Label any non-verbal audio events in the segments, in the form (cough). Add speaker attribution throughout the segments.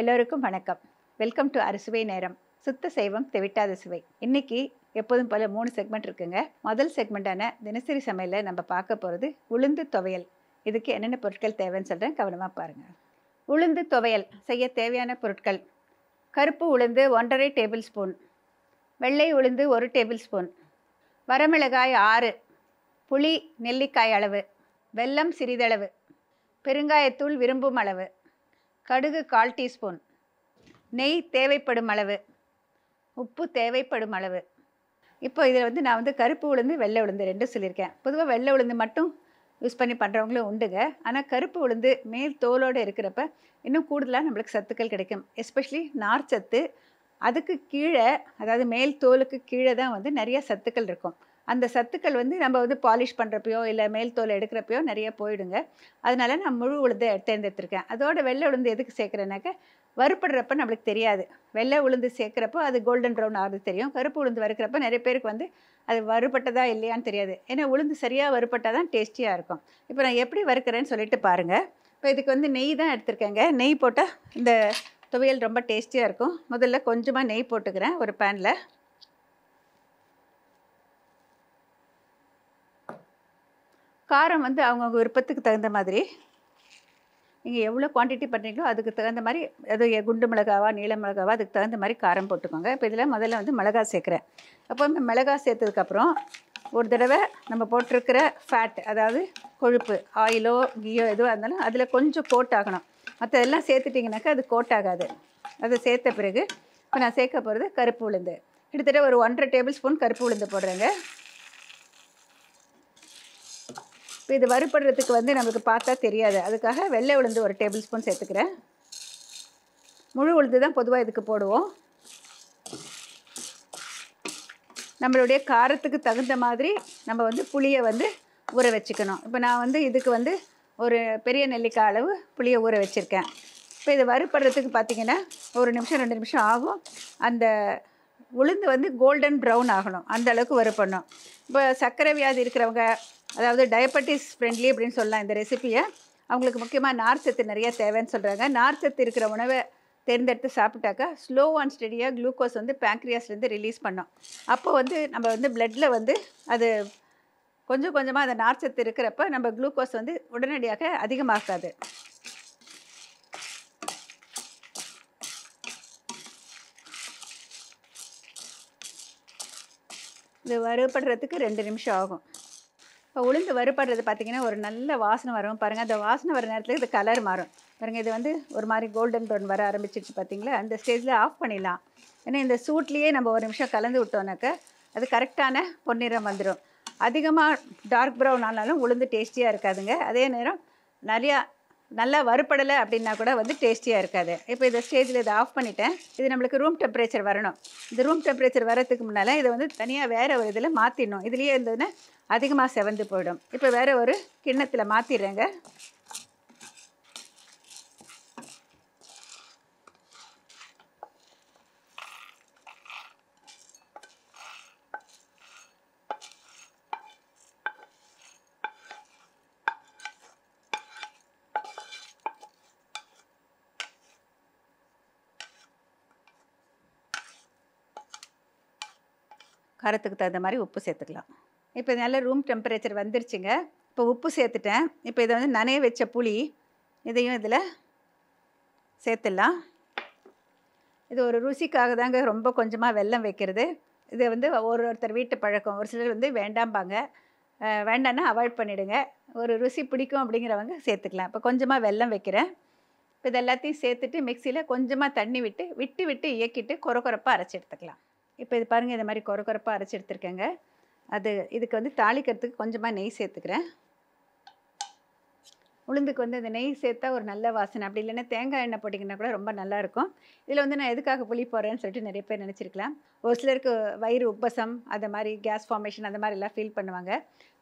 Speaker 1: எல்லோருக்கும் வணக்கம் welcome to அரிசுவை நேரம் சுத்த சைவம் தெவிட்டாத சுவை இன்னைக்கு எப்போதும் போல் மூணு செக்மெண்ட் இருக்குங்க முதல் செக்மெண்ட்டான தினசரி சமையலில் நம்ம பார்க்க போகிறது உளுந்து துவையல் இதுக்கு என்னென்ன பொருட்கள் தேவைன்னு சொல்கிறேன் கவனமாக பாருங்கள் உளுந்து துவையல் செய்ய தேவையான பொருட்கள் கருப்பு உளுந்து ஒன்றரை டேபிள் ஸ்பூன் வெள்ளை உளுந்து ஒரு டேபிள் ஸ்பூன் வரமிளகாய் ஆறு புளி நெல்லிக்காய் அளவு வெல்லம் சிறிதளவு பெருங்காயத்தூள் விரும்பும் அளவு கடுகு கால் டீஸ்பூன் நெய் தேவைப்படும் அளவு உப்பு தேவைப்படும் அளவு இப்போ இதில் வந்து நான் வந்து கருப்பு உளுந்து வெள்ளை உளுந்து ரெண்டும் சொல்லியிருக்கேன் பொதுவாக வெள்ளை உளுந்து மட்டும் யூஸ் பண்ணி பண்ணுறவங்களும் உண்டுங்க ஆனால் கருப்பு உளுந்து மேல் தோலோடு இருக்கிறப்ப இன்னும் கூடுதலாக நம்மளுக்கு சத்துக்கள் கிடைக்கும் எஸ்பெஷலி நார் சத்து அதுக்கு கீழே அதாவது மேல் தோலுக்கு கீழே தான் வந்து நிறைய சத்துக்கள் இருக்கும் அந்த சத்துக்கள் வந்து நம்ம வந்து பாலிஷ் பண்ணுறப்பையோ இல்லை மேல் தோல் எடுக்கிறப்பையோ நிறைய போயிடுங்க அதனால நான் முழு உளுந்து தேர்ந்தெடுத்துருக்கேன் அதோட வெள்ளை உளுந்து எதுக்கு சேர்க்குறேன்னாக்க வறுப்படுறப்ப நம்மளுக்கு தெரியாது வெள்ளை உளுந்து சேர்க்குறப்போ அது கோல்டன் ப்ரௌன் ஆகுது தெரியும் கருப்பு உளுந்து வறுக்கிறப்ப நிறைய பேருக்கு வந்து அது வறுபட்டதா இல்லையான்னு தெரியாது ஏன்னா உளுந்து சரியாக வறுபட்டால் தான் டேஸ்டியாக இருக்கும் இப்போ நான் எப்படி வறுக்கிறேன்னு சொல்லிட்டு பாருங்கள் இப்போ இதுக்கு வந்து நெய் தான் எடுத்திருக்கேங்க நெய் போட்டால் இந்த துவையல் ரொம்ப டேஸ்டியாக இருக்கும் முதல்ல கொஞ்சமாக நெய் போட்டுக்கிறேன் ஒரு பேனில் காரம் வந்து அவங்கவுங்க விருப்பத்துக்கு தகுந்த மாதிரி நீங்கள் எவ்வளோ குவான்டிட்டி பண்ணுறீங்களோ அதுக்கு தகுந்த மாதிரி அது குண்டு மிளகாவா நீல மிளகாவா அதுக்கு தகுந்த மாதிரி காரம் போட்டுக்கோங்க இப்போ இதில் முதல்ல வந்து மிளகா சேர்க்குறேன் அப்போ மிளகா சேர்த்ததுக்கப்புறம் ஒரு தடவை நம்ம போட்டிருக்கிற ஃபேட் அதாவது கொழுப்பு ஆயிலோ கீயோ எதுவாக இருந்தாலும் அதில் கொஞ்சம் கோட் ஆகணும் மற்றதெல்லாம் சேர்த்துட்டிங்கனாக்கா அது கோட் ஆகாது அதை சேர்த்த பிறகு இப்போ நான் சேர்க்க போகிறது கருப்பு உளுந்து கிட்டத்தட்ட ஒரு ஒன்றரை டேபிள் ஸ்பூன் கருப்பு உளுந்து போடுறேங்க இப்போ இது வறுபடுறதுக்கு வந்து நமக்கு பார்த்தா தெரியாது அதுக்காக வெள்ளை உளுந்து ஒரு டேபிள் ஸ்பூன் சேர்த்துக்கிறேன் முழு உளுந்து தான் பொதுவாக இதுக்கு போடுவோம் நம்மளுடைய காரத்துக்கு தகுந்த மாதிரி நம்ம வந்து புளியை வந்து ஊற வச்சுக்கணும் இப்போ நான் வந்து இதுக்கு வந்து ஒரு பெரிய நெல்லிக்காய் அளவு புளியை ஊற வச்சுருக்கேன் இப்போ இது வறுப்படுறதுக்கு பார்த்திங்கன்னா ஒரு நிமிஷம் ரெண்டு நிமிஷம் ஆகும் அந்த உளுந்து வந்து கோல்டன் ப்ரௌன் ஆகணும் அந்தளவுக்கு அளவுக்கு வறுப்பண்ணும் இப்போ சர்க்கரை வியாதி இருக்கிறவங்க அதாவது டயபட்டிஸ் ஃப்ரெண்ட்லி அப்படின்னு சொல்லலாம் இந்த ரெசிப்பியை அவங்களுக்கு முக்கியமாக சத்து நிறைய தேவைன்னு சொல்கிறாங்க சத்து இருக்கிற உணவை தேர்ந்தெடுத்து சாப்பிட்டாக்கா ஸ்லோ அண்ட் ஸ்டெடியாக குளுக்கோஸ் வந்து பேங்க்ரியாஸ்லேருந்து ரிலீஸ் பண்ணோம் அப்போ வந்து நம்ம வந்து பிளட்டில் வந்து அது கொஞ்சம் கொஞ்சமாக அந்த சத்து இருக்கிறப்ப நம்ம குளுக்கோஸ் வந்து உடனடியாக அதிகமாகாது இது வறுபடுறதுக்கு ரெண்டு நிமிஷம் ஆகும் இப்போ உளுந்து வறுபடுறது பார்த்திங்கன்னா ஒரு நல்ல வாசனை வரும் பாருங்கள் அந்த வாசனை வர நேரத்தில் இது கலர் மாறும் பாருங்கள் இது வந்து ஒரு மாதிரி கோல்டன் ப்ரௌன் வர ஆரம்பிச்சிருச்சு பார்த்திங்களா அந்த ஸ்டேஜில் ஆஃப் பண்ணிடலாம் ஏன்னா இந்த சூட்லேயே நம்ம ஒரு நிமிஷம் கலந்து விட்டோம்னாக்க அது கரெக்டான பொன்னிறம் வந்துடும் அதிகமாக டார்க் ப்ரௌன் ஆனாலும் உளுந்து டேஸ்டியாக இருக்காதுங்க அதே நேரம் நிறையா நல்லா வறுப்படலை அப்படின்னா கூட வந்து டேஸ்டியாக இருக்காது இப்போ இதை ஸ்டேஜில் இதை ஆஃப் பண்ணிட்டேன் இது நம்மளுக்கு ரூம் டெம்பரேச்சர் வரணும் இந்த ரூம் டெம்பரேச்சர் வரதுக்கு முன்னால் இதை வந்து தனியாக வேறு ஒரு இதில் மாற்றிடணும் இதுலேயே இருந்ததுன்னா அதிகமாக செவந்து போயிடும் இப்போ வேறு ஒரு கிண்ணத்தில் மாற்றிடுறேங்க காரத்துக்கு தகுந்த மாதிரி உப்பு சேர்த்துக்கலாம் இப்போ நல்ல ரூம் டெம்பரேச்சர் வந்துருச்சுங்க இப்போ உப்பு சேர்த்துட்டேன் இப்போ இதை வந்து நனைய வச்ச புளி இதையும் இதில் சேர்த்துடலாம் இது ஒரு ருசிக்காக தாங்க ரொம்ப கொஞ்சமாக வெல்லம் வைக்கிறது இது வந்து ஒரு ஒருத்தர் வீட்டு பழக்கம் ஒரு சிலர் வந்து வேண்டாம்பாங்க வேண்டாம்னா அவாய்ட் பண்ணிவிடுங்க ஒரு ருசி பிடிக்கும் அப்படிங்கிறவங்க சேர்த்துக்கலாம் இப்போ கொஞ்சமாக வெல்லம் வைக்கிறேன் இப்போ இது எல்லாத்தையும் சேர்த்துட்டு மிக்சியில் கொஞ்சமாக தண்ணி விட்டு விட்டு விட்டு இயக்கிட்டு கொர கொரப்பாக அரைச்சி எடுத்துக்கலாம் இப்போ இது பாருங்கள் இது மாதிரி குறை குறைப்பாக அரைச்சி எடுத்துருக்கேங்க அது இதுக்கு வந்து தாளிக்கிறதுக்கு கொஞ்சமாக நெய் சேர்த்துக்கிறேன் உளுந்துக்கு வந்து இந்த நெய் சேர்த்தா ஒரு நல்ல வாசனை அப்படி இல்லைன்னா தேங்காய் எண்ணெய் போட்டிங்கன்னா கூட ரொம்ப நல்லாயிருக்கும் இதில் வந்து நான் எதுக்காக புளி போடுறேன்னு சொல்லிட்டு நிறைய பேர் நினச்சிருக்கலாம் ஒரு சிலருக்கு வயிறு உப்பசம் அது மாதிரி கேஸ் ஃபார்மேஷன் அந்த மாதிரி எல்லாம் ஃபீல் பண்ணுவாங்க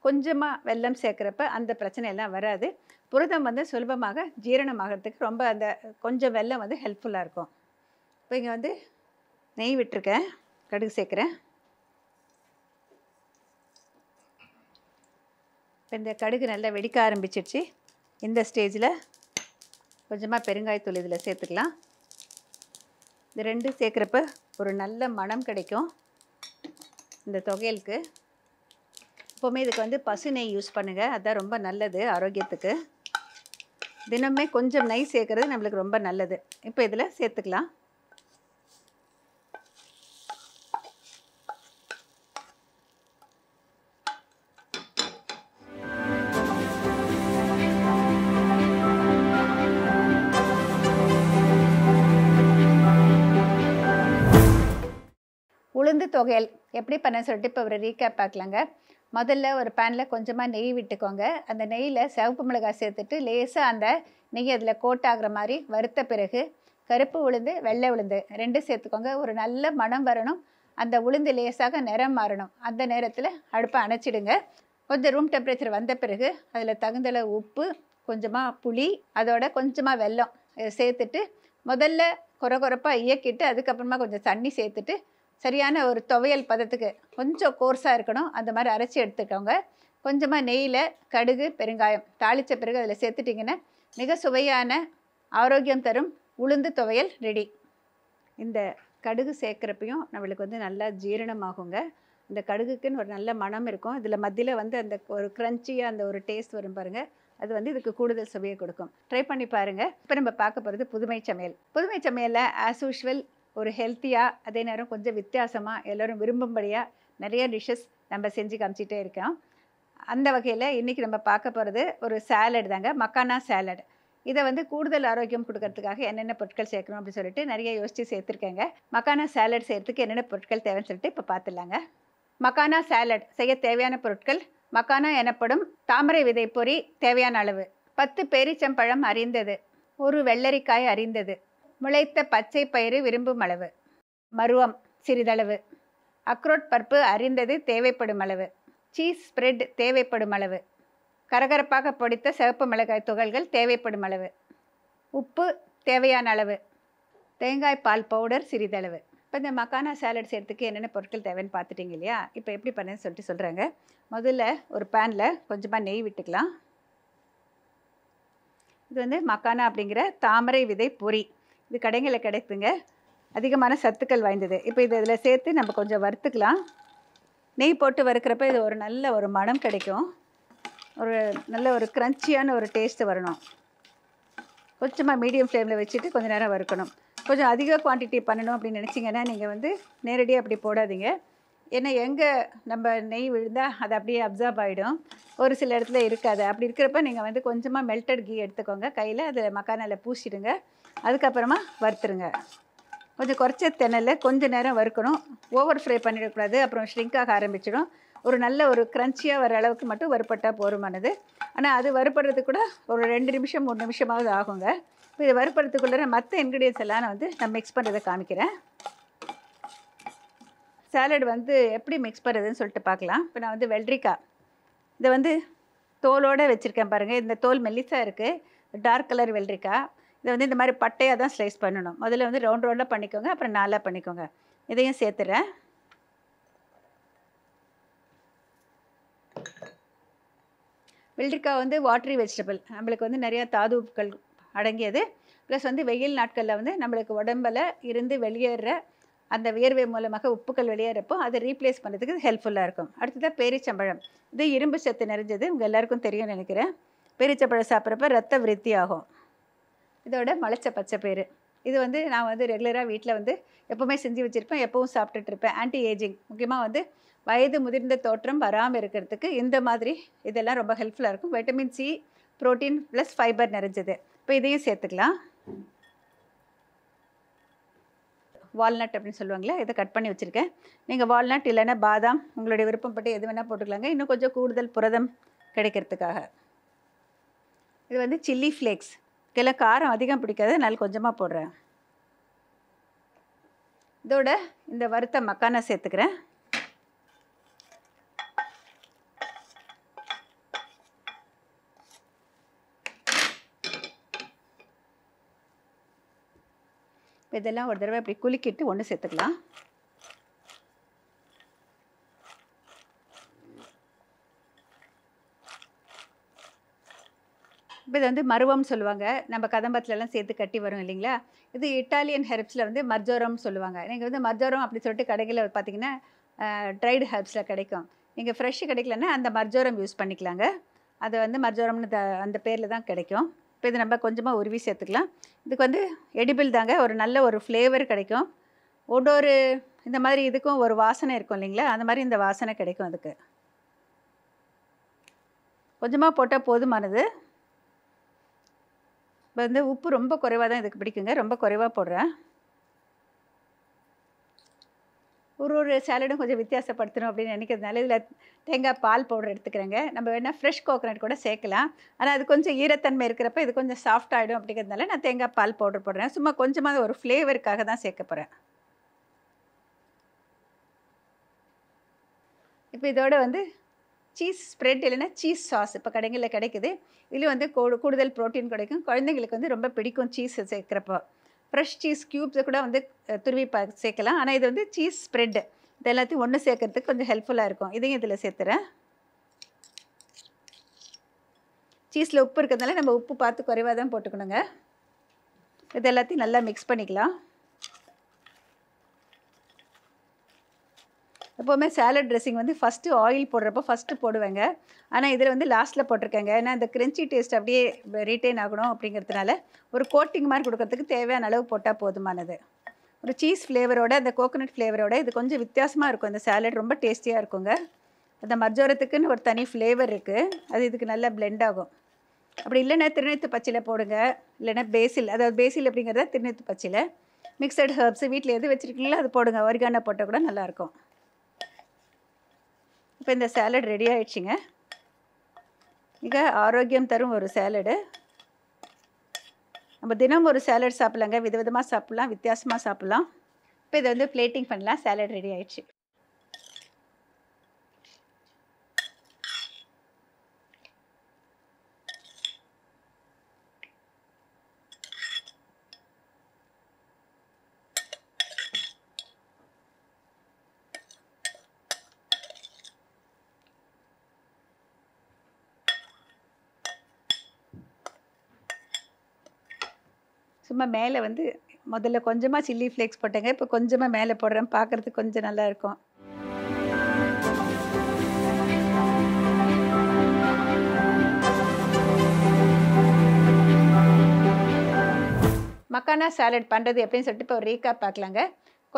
Speaker 1: கொஞ்சமாக வெள்ளம் சேர்க்குறப்ப அந்த பிரச்சனை எல்லாம் வராது புரதம் வந்து சுலபமாக ஜீரணமாகிறதுக்கு ரொம்ப அந்த கொஞ்சம் வெள்ளம் வந்து ஹெல்ப்ஃபுல்லாக இருக்கும் இப்போ இங்கே வந்து நெய் விட்டுருக்கேன் கடுகு சேர்க்குறேன் இப்போ இந்த கடுகு நல்லா வெடிக்க ஆரம்பிச்சிடுச்சு இந்த ஸ்டேஜில் கொஞ்சமாக பெருங்காயத்தூள் இதில் சேர்த்துக்கலாம் இந்த ரெண்டு சேர்க்குறப்ப ஒரு நல்ல மனம் கிடைக்கும் இந்த தொகையலுக்கு எப்போவுமே இதுக்கு வந்து பசு நெய் யூஸ் பண்ணுங்கள் அதுதான் ரொம்ப நல்லது ஆரோக்கியத்துக்கு தினமே கொஞ்சம் நெய் சேர்க்குறது நம்மளுக்கு ரொம்ப நல்லது இப்போ இதில் சேர்த்துக்கலாம் உளுந்து தொகையல் எப்படி பண்ண சொல்லிட்டு இப்போ ஒரு ரீகேப் பார்க்கலாங்க முதல்ல ஒரு பேனில் கொஞ்சமாக நெய் விட்டுக்கோங்க அந்த நெய்யில் சிவப்பு மிளகாய் சேர்த்துட்டு லேசாக அந்த நெய் அதில் கோட் ஆகிற மாதிரி வறுத்த பிறகு கருப்பு உளுந்து வெள்ளை உளுந்து ரெண்டு சேர்த்துக்கோங்க ஒரு நல்ல மனம் வரணும் அந்த உளுந்து லேசாக நிறம் மாறணும் அந்த நேரத்தில் அடுப்பை அணைச்சிடுங்க கொஞ்சம் ரூம் டெம்பரேச்சர் வந்த பிறகு அதில் தகுந்தல உப்பு கொஞ்சமாக புளி அதோட கொஞ்சமாக வெல்லம் சேர்த்துட்டு முதல்ல குறை குறைப்பாக இயக்கிட்டு அதுக்கப்புறமா கொஞ்சம் தண்ணி சேர்த்துட்டு சரியான ஒரு துவையல் பதத்துக்கு கொஞ்சம் கோர்ஸாக இருக்கணும் அந்த மாதிரி அரைச்சி எடுத்துக்கோங்க கொஞ்சமாக நெய்யில் கடுகு பெருங்காயம் தாளித்த பிறகு அதில் சேர்த்துட்டிங்கன்னா மிக சுவையான ஆரோக்கியம் தரும் உளுந்து துவையல் ரெடி இந்த கடுகு சேர்க்குறப்பையும் நம்மளுக்கு வந்து நல்லா ஜீரணமாகுங்க இந்த கடுகுக்குன்னு ஒரு நல்ல மனம் இருக்கும் இதில் மத்தியில் வந்து அந்த ஒரு க்ரன்ச்சியாக அந்த ஒரு டேஸ்ட் வரும் பாருங்கள் அது வந்து இதுக்கு கூடுதல் சுவையை கொடுக்கும் ட்ரை பண்ணி பாருங்கள் இப்போ நம்ம பார்க்க போகிறது புதுமை சமையல் புதுமை சமையலில் ஆஸ் யூஷுவல் ஒரு ஹெல்த்தியாக அதே நேரம் கொஞ்சம் வித்தியாசமாக எல்லோரும் விரும்பும்படியாக நிறைய டிஷ்ஷஸ் நம்ம செஞ்சு காமிச்சிட்டே இருக்கோம் அந்த வகையில் இன்றைக்கி நம்ம பார்க்க போகிறது ஒரு சேலட் தாங்க மக்கானா சேலட் இதை வந்து கூடுதல் ஆரோக்கியம் கொடுக்கறதுக்காக என்னென்ன பொருட்கள் சேர்க்கணும் அப்படின்னு சொல்லிட்டு நிறைய யோசித்து சேர்த்துருக்கேங்க மக்கானா சேலட் செய்கிறதுக்கு என்னென்ன பொருட்கள் தேவைன்னு சொல்லிட்டு இப்போ பார்த்துடலாங்க மக்கானா சேலட் செய்ய தேவையான பொருட்கள் மக்கானா எனப்படும் தாமரை விதை பொறி தேவையான அளவு பத்து பேரிச்சம்பழம் அறிந்தது ஒரு வெள்ளரிக்காய் அறிந்தது முளைத்த பச்சை பயிறு விரும்பும் அளவு மருவம் சிறிதளவு அக்ரோட் பருப்பு அறிந்தது தேவைப்படும் அளவு சீஸ் ஸ்ப்ரெட் தேவைப்படும் அளவு கரகரப்பாக பொடித்த சிவப்பு மிளகாய் துகள்கள் தேவைப்படும் அளவு உப்பு தேவையான அளவு தேங்காய் பால் பவுடர் சிறிதளவு இப்போ இந்த மக்கானா சாலட் செய்கிறதுக்கு என்னென்ன பொருட்கள் தேவைன்னு பார்த்துட்டிங்க இல்லையா இப்போ எப்படி பண்ணுன்னு சொல்லிட்டு சொல்கிறாங்க முதல்ல ஒரு பேனில் கொஞ்சமாக நெய் விட்டுக்கலாம் இது வந்து மக்கானா அப்படிங்கிற தாமரை விதை பொறி இது கடைங்களில் கிடைக்குதுங்க அதிகமான சத்துக்கள் வாய்ந்தது இப்போ இது இதில் சேர்த்து நம்ம கொஞ்சம் வறுத்துக்கலாம் நெய் போட்டு வறுக்கிறப்ப இது ஒரு நல்ல ஒரு மனம் கிடைக்கும் ஒரு நல்ல ஒரு க்ரன்ச்சியான ஒரு டேஸ்ட்டு வரணும் கொஞ்சமாக மீடியம் ஃப்ளேமில் வச்சுட்டு கொஞ்சம் நேரம் வறுக்கணும் கொஞ்சம் அதிக குவான்டிட்டி பண்ணணும் அப்படின்னு நினச்சிங்கன்னா நீங்கள் வந்து நேரடியாக அப்படி போடாதீங்க ஏன்னா எங்கே நம்ம நெய் விழுந்தால் அது அப்படியே அப்சார்ப் ஆகிடும் ஒரு சில இடத்துல இருக்காது அப்படி இருக்கிறப்ப நீங்கள் வந்து கொஞ்சமாக மெல்டட் கீ எடுத்துக்கோங்க கையில் அதில் மக்கானால பூசிடுங்க அதுக்கப்புறமா வறுத்துருங்க கொஞ்சம் குறைச்ச தென்னலில் கொஞ்சம் நேரம் வறுக்கணும் ஓவர் ஃப்ரை பண்ணிடக்கூடாது அப்புறம் ஷ்ரிங்காக ஆரம்பிச்சிடும் ஒரு நல்ல ஒரு க்ரன்ச்சியாக வர அளவுக்கு மட்டும் வறுப்பட்டால் போருமானது ஆனால் அது வறுப்படுறதுக்கு கூட ஒரு ரெண்டு நிமிஷம் மூணு நிமிஷமாவது ஆகுங்க இப்போ இது வறுப்படுறதுக்குள்ளே மற்ற இன்க்ரீடியன்ஸ் எல்லாம் நான் வந்து நான் மிக்ஸ் பண்ணுறதை காமிக்கிறேன் சாலட் வந்து எப்படி மிக்ஸ் பண்ணுறதுன்னு சொல்லிட்டு பார்க்கலாம் இப்போ நான் வந்து வெள்ளரிக்காய் இதை வந்து தோலோடு வச்சுருக்கேன் பாருங்கள் இந்த தோல் மெல்லிசாக இருக்குது டார்க் கலர் வெள்ளரிக்காய் இதை வந்து இந்த மாதிரி பட்டையாக தான் ஸ்லைஸ் பண்ணணும் முதல்ல வந்து ரவுண்ட் ரவுண்டாக பண்ணிக்கோங்க அப்புறம் நாலாக பண்ணிக்கோங்க இதையும் சேர்த்துறேன் வெள்ளிக்காய் வந்து வாட்ரி வெஜிடபிள் நம்மளுக்கு வந்து நிறையா தாதுப்புகள் அடங்கியது ப்ளஸ் வந்து வெயில் நாட்களில் வந்து நம்மளுக்கு உடம்பில் இருந்து வெளியேற அந்த வியர்வை மூலமாக உப்புக்கள் வெளியேறப்போ அதை ரீப்ளேஸ் பண்ணுறதுக்கு ஹெல்ப்ஃபுல்லாக இருக்கும் அடுத்ததான் பேரிச்சம்பழம் இது இரும்பு சத்து நிறைஞ்சது உங்கள் எல்லாருக்கும் தெரியும்னு நினைக்கிறேன் பேரிச்சம்பழம் சாப்பிட்றப்ப ரத்த விருத்தி ஆகும் இதோட மலைச்ச பச்சை பேர் இது வந்து நான் வந்து ரெகுலராக வீட்டில் வந்து எப்போவுமே செஞ்சு வச்சுருப்பேன் எப்போவும் சாப்பிட்டுட்ருப்பேன் ஆன்டி ஏஜிங் முக்கியமாக வந்து வயது முதிர்ந்த தோற்றம் வராமல் இருக்கிறதுக்கு இந்த மாதிரி இதெல்லாம் ரொம்ப ஹெல்ப்ஃபுல்லாக இருக்கும் vitamin C protein plus fibre நிறைஞ்சது இப்போ இதையும் சேர்த்துக்கலாம் வால்நட் அப்படின்னு சொல்லுவாங்களே இதை கட் பண்ணி வச்சுருக்கேன் நீங்கள் வால்நட் இல்லைன்னா பாதாம் உங்களுடைய விருப்பப்பட்டு எது வேணால் போட்டுக்கலாங்க இன்னும் கொஞ்சம் கூடுதல் புரதம் கிடைக்கிறதுக்காக இது வந்து சில்லி ஃப்ளேக்ஸ் இதில் காரம் அதிகம் பிடிக்காது நல்ல கொஞ்சமாக போடுறேன் இதோட இந்த வறுத்த மக்கானை சேர்த்துக்கிறேன் இதெல்லாம் ஒரு தடவை இப்படி குலுக்கிட்டு ஒன்று சேர்த்துக்கலாம் இப்போ இது வந்து மருவம் சொல்லுவாங்க நம்ம கதம்பத்துலலாம் சேர்த்து கட்டி வரும் இல்லைங்களா இது இட்டாலியன் ஹெர்ப்ஸில் வந்து மர்ஜோரம் சொல்லுவாங்க நீங்கள் வந்து மர்ஜோரம் அப்படி சொல்லிட்டு கடைகளில் பார்த்தீங்கன்னா ட்ரைடு ஹெர்ப்ஸில் கிடைக்கும் நீங்கள் ஃப்ரெஷ்ஷு கிடைக்கலன்னா அந்த மர்ஜோரம் யூஸ் பண்ணிக்கலாங்க அது வந்து மர்ஜோரம்னு த அந்த பேரில் தான் கிடைக்கும் இப்போ இது நம்ம கொஞ்சமாக உருவி சேர்த்துக்கலாம் இதுக்கு வந்து எடிபிள் தாங்க ஒரு நல்ல ஒரு ஃப்ளேவர் கிடைக்கும் ஒவ்வொரு இந்த மாதிரி இதுக்கும் ஒரு வாசனை இருக்கும் இல்லைங்களா அந்த மாதிரி இந்த வாசனை கிடைக்கும் அதுக்கு கொஞ்சமாக போட்டால் போதுமானது வந்து உப்பு ரொம்ப குறைவாக தான் இதுக்கு பிடிக்குங்க ரொம்ப குறைவாக போடுறேன் ஒரு ஒரு சேலடும் கொஞ்சம் வித்தியாசப்படுத்தணும் அப்படின்னு நினைக்கிறதுனால இதில் தேங்காய் பால் பவுடர் எடுத்துக்கிறேங்க நம்ம வேணால் ஃப்ரெஷ் கோகனட் கூட சேர்க்கலாம் ஆனால் அது கொஞ்சம் ஈரத்தன்மை இருக்கிறப்ப இது கொஞ்சம் சாஃப்ட் ஆகிடும் அப்படிங்கிறதுனால நான் தேங்காய் பால் பவுடர் போடுறேன் சும்மா கொஞ்சமாக ஒரு ஃப்ளேவருக்காக தான் சேர்க்க போகிறேன் இப்போ இதோட வந்து சீஸ் ஸ்ப்ரெட் இல்லைன்னா சீஸ் சாஸ் இப்போ கடைகளில் கிடைக்குது இதில் வந்து கூடுதல் ப்ரோட்டீன் கிடைக்கும் குழந்தைங்களுக்கு வந்து ரொம்ப பிடிக்கும் சீஸ் சேர்க்குறப்போ ஃப்ரெஷ் சீஸ் க்யூப்ஸை கூட வந்து துருவி ப சேர்க்கலாம் ஆனால் இது வந்து சீஸ் ஸ்ப்ரெட்டு இது எல்லாத்தையும் ஒன்று சேர்க்குறதுக்கு கொஞ்சம் ஹெல்ப்ஃபுல்லாக இருக்கும் இதையும் இதில் சேர்த்துறேன் சீஸில் உப்பு இருக்கிறதுனால நம்ம உப்பு பார்த்து குறைவாக தான் போட்டுக்கணுங்க இது எல்லாத்தையும் நல்லா மிக்ஸ் பண்ணிக்கலாம் எப்போவுமே சேலட் ட்ரெஸ்ஸிங் வந்து ஃபஸ்ட்டு ஆயில் போடுறப்போ ஃபஸ்ட்டு போடுவேங்க ஆனால் இதில் வந்து லாஸ்ட்டில் போட்டிருக்கேங்க ஏன்னா இந்த கிரன்ச்சி டேஸ்ட் அப்படியே ரிட்டைன் ஆகணும் அப்படிங்கிறதுனால ஒரு கோட்டிங் மாதிரி கொடுக்கறதுக்கு தேவையான அளவு போட்டால் போதுமானது ஒரு சீஸ் ஃப்ளேவரோட அந்த கோகோனட் ஃப்ளேவரோட இது கொஞ்சம் வித்தியாசமாக இருக்கும் இந்த சேலட் ரொம்ப டேஸ்டியாக இருக்குங்க அந்த மர்ஜோரத்துக்குன்னு ஒரு தனி ஃப்ளேவர் இருக்குது அது இதுக்கு நல்லா பிளெண்ட் ஆகும் அப்படி இல்லைன்னா திருநெத்து பச்சையில் போடுங்க இல்லைன்னா பேசில் அதாவது பேசில் அப்படிங்கிறத திருநெத்து பச்சையில் மிக்சட் ஹர்ப்ஸ் வீட்டில் எது வச்சுருக்கீங்களோ அது போடுங்க ஒரிகானா போட்டால் கூட நல்லாயிருக்கும் இப்போ இந்த சேலட் ரெடி ஆயிடுச்சுங்க மிக ஆரோக்கியம் தரும் ஒரு சேலடு நம்ம தினம் ஒரு சேலட் சாப்பிட்லாங்க விதவிதமாக சாப்பிட்லாம் வித்தியாசமாக சாப்பிட்லாம் இப்போ இதை வந்து பிளேட்டிங் பண்ணலாம் சேலட் ரெடி ஆயிடுச்சு சும்மா மேலே வந்து முதல்ல கொஞ்சமாக சில்லி ஃப்ளேக்ஸ் போட்டேங்க இப்போ கொஞ்சமாக மேலே போடுறேன் பார்க்குறதுக்கு கொஞ்சம் நல்லாயிருக்கும் மக்கானா சாலட் பண்ணுறது எப்படின்னு சொல்லிட்டு இப்போ ரீகா பார்க்கலாங்க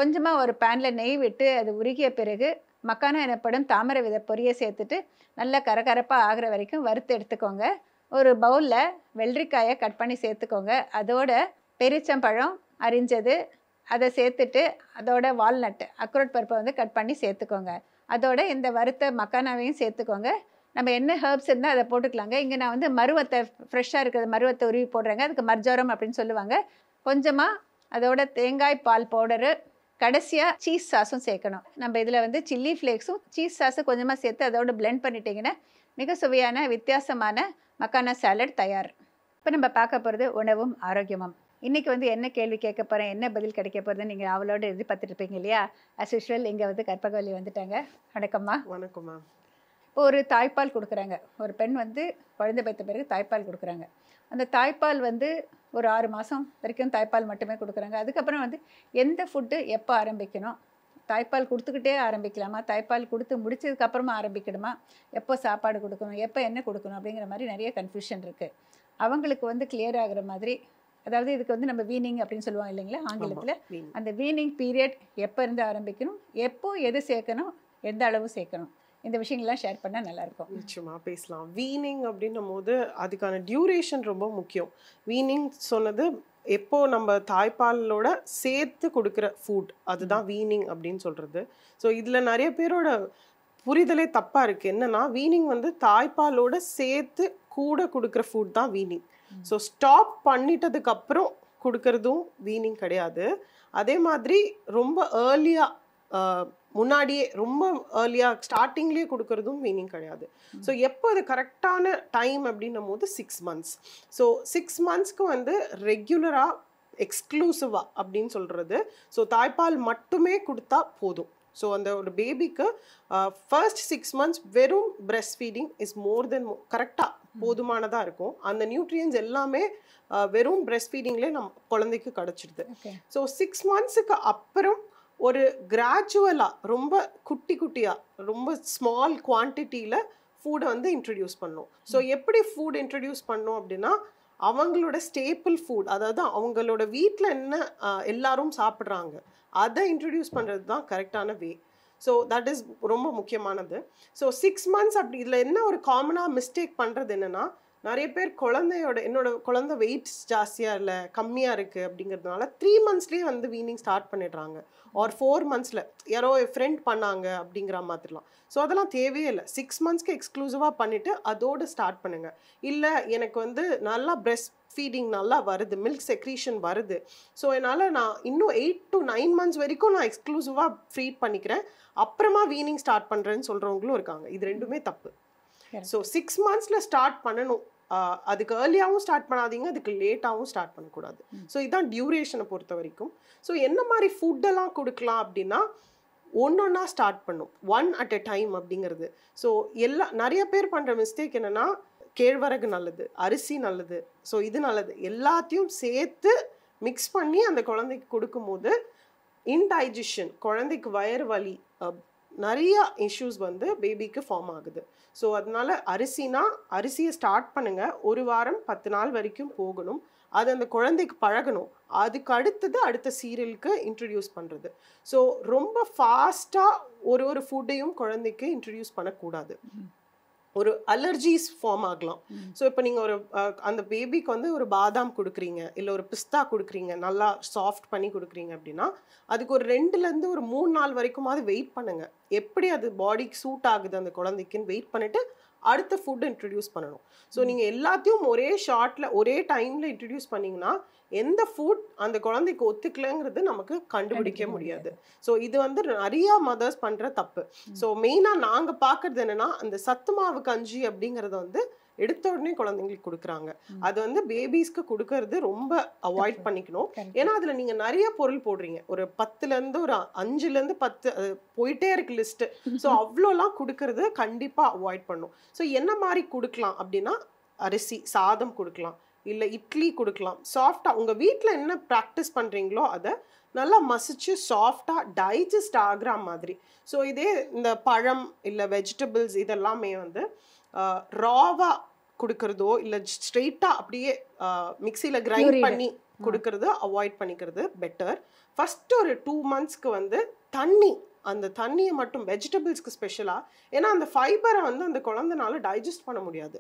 Speaker 1: கொஞ்சமாக ஒரு பேனில் நெய் விட்டு அது உருகிய பிறகு மக்கானா எனப்படும் தாமரை வித பொரியை சேர்த்துட்டு நல்லா கரகரப்பாக ஆகிற வரைக்கும் வறுத்து எடுத்துக்கோங்க ஒரு பவுலில் வெள்ளரிக்காயை கட் பண்ணி சேர்த்துக்கோங்க அதோட பெரிச்சம்பழம் அரிஞ்சது அதை சேர்த்துட்டு அதோட வால்நட்டு அக்ரோட் பருப்பை வந்து கட் பண்ணி சேர்த்துக்கோங்க அதோட இந்த வறுத்த மக்கானாவையும் சேர்த்துக்கோங்க நம்ம என்ன ஹேர்ப்ஸ் இருந்தால் அதை போட்டுக்கலாங்க இங்கே நான் வந்து மருவத்தை ஃப்ரெஷ்ஷாக இருக்கிற மருவத்தை உருவி போடுறேங்க அதுக்கு மர்ஜோரம் அப்படின்னு சொல்லுவாங்க கொஞ்சமாக அதோட தேங்காய் பால் பவுடரு கடைசியாக சீஸ் சாஸும் சேர்க்கணும் நம்ம இதில் வந்து சில்லி ஃப்ளேக்ஸும் சீஸ் சாஸும் கொஞ்சமாக சேர்த்து அதோட பிளெண்ட் பண்ணிட்டீங்கன்னா மிக சுவையான வித்தியாசமான மக்கானா சாலட் தயார் இப்போ நம்ம பார்க்க போகிறது உணவும் ஆரோக்கியமும் இன்றைக்கி வந்து என்ன கேள்வி கேட்க போகிறேன் என்ன பதில் கிடைக்க போகிறதுன்னு நீங்கள் அவளோட இருப்பீங்க இல்லையா அஸ் யூஷுவல் இங்கே வந்து கற்பகவல்லி வந்துட்டாங்க வணக்கம்மா வணக்கம்மா இப்போ ஒரு தாய்ப்பால் கொடுக்குறாங்க ஒரு பெண் வந்து குழந்தை பெற்ற பிறகு தாய்ப்பால் கொடுக்குறாங்க அந்த தாய்ப்பால் வந்து ஒரு ஆறு மாதம் வரைக்கும் தாய்ப்பால் மட்டுமே கொடுக்குறாங்க அதுக்கப்புறம் வந்து எந்த ஃபுட்டு எப்போ ஆரம்பிக்கணும் தாய்ப்பால் கொடுத்துக்கிட்டே ஆரம்பிக்கலாமா தாய்ப்பால் கொடுத்து முடிச்சதுக்கப்புறமா ஆரம்பிக்கணுமா எப்போ சாப்பாடு கொடுக்கணும் எப்போ என்ன கொடுக்கணும் அப்படிங்கிற மாதிரி நிறைய கன்ஃபியூஷன் இருக்குது அவங்களுக்கு வந்து கிளியர் ஆகிற மாதிரி அதாவது இதுக்கு வந்து நம்ம வீனிங் அப்படின்னு சொல்லுவாங்க இல்லைங்களா ஆங்கிலத்தில் அந்த வீனிங் பீரியட் எப்போ இருந்து ஆரம்பிக்கணும் எப்போ எது சேர்க்கணும் எந்த அளவு சேர்க்கணும் இந்த விஷயங்கள்லாம் ஷேர் பண்ணால் நல்லாயிருக்கும்
Speaker 2: நிச்சயமாக பேசலாம் வீனிங் அப்படின்னும் போது அதுக்கான டியூரேஷன் ரொம்ப முக்கியம் வீனிங் சொன்னது எப்போ நம்ம தாய்ப்பாலோட சேர்த்து கொடுக்குற ஃபுட் அதுதான் வீனிங் அப்படின்னு சொல்கிறது ஸோ இதில் நிறைய பேரோட புரிதலே தப்பாக இருக்குது என்னென்னா வீனிங் வந்து தாய்ப்பாலோட சேர்த்து கூட கொடுக்குற ஃபுட் தான் வீனிங் ஸோ ஸ்டாப் பண்ணிட்டதுக்கப்புறம் கொடுக்கறதும் வீனிங் கிடையாது அதே மாதிரி ரொம்ப ஏர்லியாக முன்னாடியே ரொம்ப ஏர்லியாக ஸ்டார்டிங்லேயே கொடுக்கறதும் மீனிங் கிடையாது ஸோ எப்போ அது கரெக்டான டைம் அப்படின்னும் போது சிக்ஸ் மந்த்ஸ் ஸோ சிக்ஸ் மந்த்ஸ்க்கு வந்து ரெகுலராக எக்ஸ்க்ளூசிவாக அப்படின்னு சொல்கிறது ஸோ தாய்ப்பால் மட்டுமே கொடுத்தா போதும் ஸோ அந்த ஒரு பேபிக்கு ஃபர்ஸ்ட் சிக்ஸ் மந்த்ஸ் வெறும் breast feeding is more than கரெக்டாக போதுமானதாக இருக்கும் அந்த நியூட்ரியன்ஸ் எல்லாமே வெறும் பிரெஸ்ட் ஃபீடிங்லே நம் குழந்தைக்கு கிடச்சிடுது ஸோ சிக்ஸ் மந்த்ஸுக்கு அப்புறம் ஒரு கிராஜுவலாக ரொம்ப குட்டி குட்டியாக ரொம்ப ஸ்மால் குவான்டிட்டியில் ஃபுட்டை வந்து இன்ட்ரடியூஸ் பண்ணும் ஸோ எப்படி ஃபுட் இன்ட்ரடியூஸ் பண்ணோம் அப்படின்னா அவங்களோட ஸ்டேபிள் ஃபுட் அதாவது அவங்களோட வீட்டில் என்ன எல்லாரும் சாப்பிட்றாங்க அதை இன்ட்ரடியூஸ் பண்ணுறது தான் கரெக்டான வே ஸோ தட் இஸ் ரொம்ப முக்கியமானது ஸோ சிக்ஸ் மந்த்ஸ் அப்படி இதில் என்ன ஒரு காமனாக மிஸ்டேக் பண்ணுறது என்னென்னா நிறைய பேர் குழந்தையோட என்னோட குழந்தை வெயிட்ஸ் ஜாஸ்தியாக இல்லை கம்மியாக இருக்குது அப்படிங்கிறதுனால த்ரீ மந்த்ஸ்லேயே வந்து வீனிங் ஸ்டார்ட் பண்ணிடுறாங்க ஆர் ஃபோர் மந்த்ஸில் யாரோ ஃப்ரெண்ட் பண்ணாங்க அப்படிங்கிற மாதிரிலாம் ஸோ அதெல்லாம் தேவையே இல்லை சிக்ஸ் மந்த்ஸ்க்கு எக்ஸ்க்ளூசிவாக பண்ணிவிட்டு அதோடு ஸ்டார்ட் பண்ணுங்கள் இல்லை எனக்கு வந்து நல்லா ப்ரெஸ் ஃபீடிங் நல்லா வருது மில்க் செக்ரீஷன் வருது ஸோ என்னால் நான் இன்னும் எயிட் டு நைன் மந்த்ஸ் வரைக்கும் நான் எக்ஸ்க்ளூசிவாக ஃப்ரீட் பண்ணிக்கிறேன் அப்புறமா வீனிங் ஸ்டார்ட் பண்ணுறேன்னு சொல்கிறவங்களும் இருக்காங்க இது ரெண்டுமே தப்பு ஸோ சிக்ஸ் மந்த்ஸில் ஸ்டார்ட் பண்ணணும் அதுக்கு ஏர்லியாகவும் ஸ்டார்ட் பண்ணாதீங்க அதுக்கு லேட்டாகவும் ஸ்டார்ட் பண்ணக்கூடாது ஸோ இதுதான் டியூரேஷனை பொறுத்த வரைக்கும் ஸோ என்ன மாதிரி ஃபுட்டெல்லாம் கொடுக்கலாம் அப்படின்னா ஒன்று ஒன்றா ஸ்டார்ட் பண்ணும் ஒன் அட் அ டைம் அப்படிங்கிறது ஸோ எல்லா நிறைய பேர் பண்ணுற மிஸ்டேக் என்னென்னா கேழ்வரகு நல்லது அரிசி நல்லது ஸோ இது நல்லது எல்லாத்தையும் சேர்த்து மிக்ஸ் பண்ணி அந்த குழந்தைக்கு கொடுக்கும்போது இன்டைஜிஷன் குழந்தைக்கு வயறு வலி நிறையா இஷ்யூஸ் வந்து பேபிக்கு ஃபார்ம் ஆகுது ஸோ அதனால் அரிசினா அரிசியை ஸ்டார்ட் பண்ணுங்கள் ஒரு வாரம் பத்து நாள் வரைக்கும் போகணும் அது அந்த குழந்தைக்கு பழகணும் அதுக்கு அடுத்தது அடுத்த சீரியலுக்கு இன்ட்ரடியூஸ் பண்ணுறது ஸோ ரொம்ப ஃபாஸ்ட்டாக ஒரு ஒரு ஃபுட்டையும் குழந்தைக்கு இன்ட்ரடியூஸ் பண்ணக்கூடாது ஒரு அலர்ஜிஸ் ஃபார்ம் ஆகலாம் ஸோ இப்போ நீங்கள் ஒரு அந்த பேபிக்கு வந்து ஒரு பாதாம் கொடுக்குறீங்க இல்லை ஒரு பிஸ்தா கொடுக்குறீங்க நல்லா சாஃப்ட் பண்ணி கொடுக்குறீங்க அப்படின்னா அதுக்கு ஒரு ரெண்டுலேருந்து ஒரு மூணு நாள் வரைக்குமாவது வெயிட் பண்ணுங்கள் எப்படி அது பாடிக்கு சூட் ஆகுது அந்த குழந்தைக்குன்னு வெயிட் பண்ணிவிட்டு அடுத்த ஃபுட் இன்ட்ரடியூஸ் பண்ணணும் ஸோ நீங்கள் எல்லாத்தையும் ஒரே ஷார்ட்டில் ஒரே டைமில் இன்ட்ரடியூஸ் பண்ணிங்கன்னா எந்த ஃபுட் அந்த குழந்தைக்கு ஒத்துக்கலைங்கிறது நமக்கு கண்டுபிடிக்க முடியாது ஸோ இது வந்து நிறைய மதர்ஸ் பண்ற தப்பு ஸோ மெயினாக நாங்கள் பார்க்கறது என்னன்னா அந்த சத்து மாவு கஞ்சி அப்படிங்கிறத வந்து எடுத்த உடனே குழந்தைங்களுக்கு கொடுக்குறாங்க அது வந்து பேபிஸ்க்கு கொடுக்கறது ரொம்ப அவாய்ட் பண்ணிக்கணும் ஏன்னா அதுல நீங்க நிறைய பொருள் போடுறீங்க ஒரு பத்துல இருந்து ஒரு அஞ்சுல இருந்து பத்து அது போயிட்டே இருக்கு லிஸ்ட் ஸோ (laughs) அவ்வளோலாம் கொடுக்கறது கண்டிப்பாக அவாய்ட் பண்ணும் ஸோ என்ன மாதிரி கொடுக்கலாம் அப்படின்னா அரிசி சாதம் கொடுக்கலாம் இல்லை இட்லி கொடுக்கலாம் சாஃப்டாக உங்கள் வீட்டில் என்ன ப்ராக்டிஸ் பண்ணுறீங்களோ அதை நல்லா மசிச்சு சாஃப்டாக டைஜஸ்ட் ஆகிற மாதிரி ஸோ இதே இந்த பழம் இல்லை வெஜிடபிள்ஸ் இதெல்லாமே வந்து ராவாக கொடுக்கறதோ இல்லை ஸ்ட்ரெயிட்டாக அப்படியே மிக்சியில் கிரைண்ட் பண்ணி கொடுக்கறது அவாய்ட் பண்ணிக்கிறது பெட்டர் ஃபஸ்ட் ஒரு டூ மந்த்ஸ்க்கு வந்து தண்ணி அந்த தண்ணியை மட்டும் வெஜிடபிள்ஸ்க்கு ஸ்பெஷலாக ஏன்னா அந்த ஃபைபரை வந்து அந்த குழந்தைனால டைஜஸ்ட் பண்ண முடியாது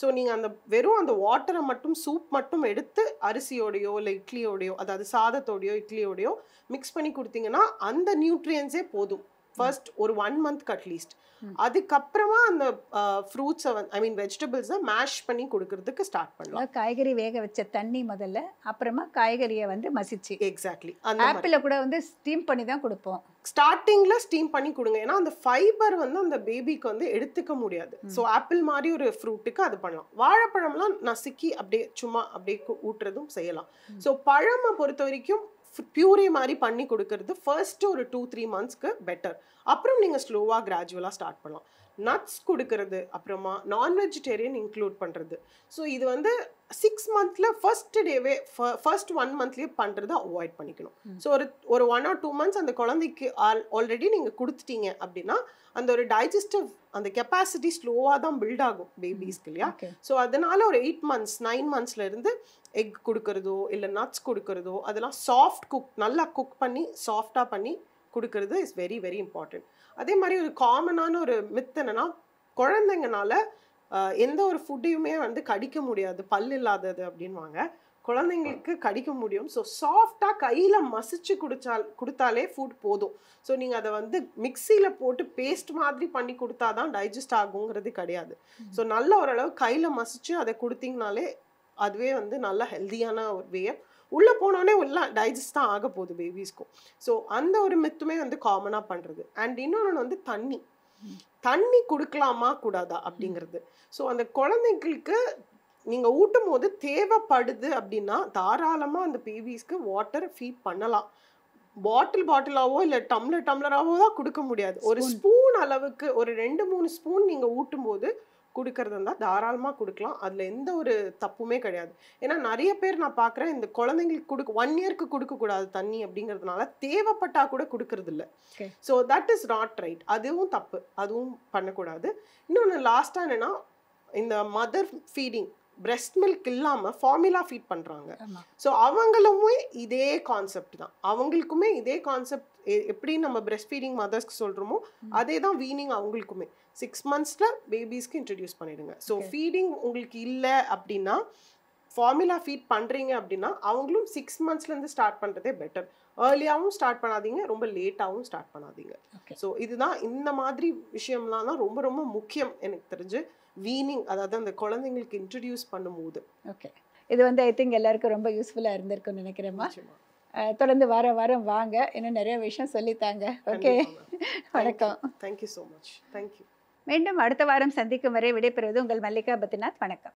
Speaker 2: ஸோ நீங்கள் அந்த வெறும் அந்த வாட்டரை மட்டும் சூப் மட்டும் எடுத்து அரிசியோடையோ இல்லை இட்லியோடையோ அதாவது சாதத்தோடையோ இட்லியோடையோ மிக்ஸ் பண்ணி கொடுத்தீங்கன்னா அந்த நியூட்ரியன்ஸே போதும் ஃபர்ஸ்ட் ஒரு ஒன் மந்த்க்கு அட்லீஸ்ட் அதுக்கப்புறமா அந்த ஃப்ரூட்ஸை வந்து ஐ மீன் வெஜிடபிள்ஸை மேஷ் பண்ணி கொடுக்கறதுக்கு ஸ்டார்ட்
Speaker 1: பண்ணலாம் காய்கறி வேக வச்ச தண்ணி முதல்ல அப்புறமா காய்கறியை வந்து மசிச்சு எக்ஸாக்ட்லி அந்த ஆப்பிளை கூட வந்து ஸ்டீம் பண்ணி தான் கொடுப்போம் ஸ்டார்டிங்கில் ஸ்டீம் பண்ணி கொடுங்க ஏன்னா அந்த ஃபைபர் வந்து அந்த
Speaker 2: பேபிக்கு வந்து எடுத்துக்க முடியாது ஸோ ஆப்பிள் மாதிரி ஒரு ஃப்ரூட்டுக்கு அது பண்ணலாம் வாழைப்பழம்லாம் நசுக்கி அப்படியே சும்மா அப்படியே ஊட்டுறதும் செய்யலாம் ஸோ பழமை பொறுத்த வரைக்கும் பியூரி மாதிரி பண்ணி கொடுக்கறது ஃபர்ஸ்ட்டு ஒரு டூ த்ரீ மந்த்ஸ்க்கு பெட்டர் அப்புறம் நீங்கள் ஸ்லோவாக கிராஜுவலாக ஸ்டார்ட் பண்ணலாம் நட்ஸ் கொடுக்கறது அப்புறமா நான் வெஜிடேரியன் இன்க்ளூட் பண்ணுறது ஸோ இது வந்து சிக்ஸ் மந்த்தில் ஃபர்ஸ்ட் டேவே ஃபர்ஸ்ட் ஒன் மந்த்லேயே பண்ணுறதை அவாய்ட் பண்ணிக்கணும் ஸோ ஒரு ஒரு ஒன் ஆர் டூ மந்த்ஸ் அந்த குழந்தைக்கு ஆல் ஆல்ரெடி நீங்கள் கொடுத்துட்டீங்க அப்படின்னா அந்த ஒரு டைஜஸ்டிவ் அந்த கெப்பாசிட்டி ஸ்லோவாக தான் பில்ட் ஆகும் பேபிஸ்க்கு இல்லையா ஸோ அதனால ஒரு எயிட் மந்த்ஸ் நைன் மந்த்ஸ்லேருந்து எக் கொடுக்கறதோ இல்லை நட்ஸ் கொடுக்கறதோ அதெல்லாம் சாஃப்ட் குக் நல்லா குக் பண்ணி சாஃப்டாக பண்ணி கொடுக்கறது இஸ் வெரி வெரி இம்பார்ட்டன்ட் அதே மாதிரி ஒரு காமனான ஒரு மித் என்னன்னா குழந்தைங்கனால எந்த ஒரு ஃபுட்டையுமே வந்து கடிக்க முடியாது பல் இல்லாதது அப்படின்வாங்க குழந்தைங்களுக்கு கடிக்க முடியும் ஸோ சாஃப்டாக கையில் மசிச்சு குடிச்சால் கொடுத்தாலே ஃபுட் போதும் ஸோ நீங்கள் அதை வந்து மிக்சியில் போட்டு பேஸ்ட் மாதிரி பண்ணி கொடுத்தா தான் டைஜஸ்ட் ஆகுங்கிறது கிடையாது ஸோ நல்ல ஓரளவு கையில் மசிச்சு அதை கொடுத்தீங்கனாலே அதுவே வந்து நல்ல ஹெல்த்தியான ஒரு வே உள்ளே போனோடனே உள்ள டைஜஸ்ட் தான் ஆக போகுது பேபிஸ்க்கும் ஸோ அந்த ஒரு மித்துமே வந்து காமனாக பண்ணுறது அண்ட் இன்னொன்று வந்து தண்ணி தண்ணி கொடுக்கலாமா கூடாதா அப்படிங்கிறது ஸோ அந்த குழந்தைங்களுக்கு நீங்கள் ஊட்டும் போது தேவைப்படுது அப்படின்னா தாராளமாக அந்த பேபிஸ்க்கு வாட்டர் ஃபீட் பண்ணலாம் பாட்டில் பாட்டிலாவோ இல்லை டம்ளர் டம்ளராகவோ தான் கொடுக்க முடியாது ஒரு ஸ்பூன் அளவுக்கு ஒரு ரெண்டு மூணு ஸ்பூன் நீங்கள் ஊட்டும் போது கொடுக்கறது இருந்தால் தாராளமாக கொடுக்கலாம் அதில் எந்த ஒரு தப்புமே கிடையாது ஏன்னா நிறைய பேர் நான் பார்க்குறேன் இந்த குழந்தைங்களுக்கு கொடுக்க ஒன் இயர்க்கு கொடுக்கக்கூடாது தண்ணி அப்படிங்கிறதுனால தேவைப்பட்டால் கூட கொடுக்கறது இல்லை so that is not right அதுவும் தப்பு அதுவும் பண்ணக்கூடாது இன்னொன்று லாஸ்ட்டாக என்னென்னா இந்த மதர் ஃபீடிங் பிரஸ்ட் மில்க் இல்லாமல் ஃபார்முலா ஃபீட் பண்ணுறாங்க ஸோ அவங்களுமே இதே கான்செப்ட் தான் அவங்களுக்குமே இதே கான்செப்ட் எப்படி நம்ம பிரெஸ்ட் ஃபீடிங் மதர்ஸ்க்கு சொல்கிறோமோ அதே தான் வீனிங் அவங்களுக்குமே சிக்ஸ் மந்த்ஸில் பேபிஸ்க்கு இன்ட்ரடியூஸ் பண்ணிடுங்க ஸோ ஃபீடிங் உங்களுக்கு இல்லை அப்படின்னா ஃபார்முலா ஃபீட் பண்ணுறீங்க அப்படின்னா அவங்களும் சிக்ஸ் மந்த்ஸ்லேருந்து ஸ்டார்ட் பண்ணுறதே பெட்டர் ஏர்லியாகவும் ஸ்டார்ட் பண்ணாதீங்க ரொம்ப லேட்டாகவும் ஸ்டார்ட் பண்ணாதீங்க ஸோ இதுதான் இந்த மாதிரி விஷயம்லாம் தான் ரொம்ப ரொம்ப முக்கியம் எனக்கு தெரிஞ்சு வீனிங் அதாவது அந்த குழந்தைங்களுக்கு இன்ட்ரடியூஸ் பண்ணும்போது
Speaker 1: ஓகே இது வந்து ஐ திங்க் எல்லாருக்கும் ரொம்ப யூஸ்ஃபுல்லாக இருந்திருக்கும்னு நினைக்கிறேம்மா தொடர்ந்து வர வாரம் வாங்க இன்னும் நிறைய விஷயம் சொல்லித்தாங்க ஓகே வணக்கம் தேங்க்யூ ஸோ மச் தேங்க்யூ மீண்டும் அடுத்த வாரம் சந்திக்கும் வரை விடைபெறுவது உங்கள் மல்லிகா பத்ரிநாத் வணக்கம்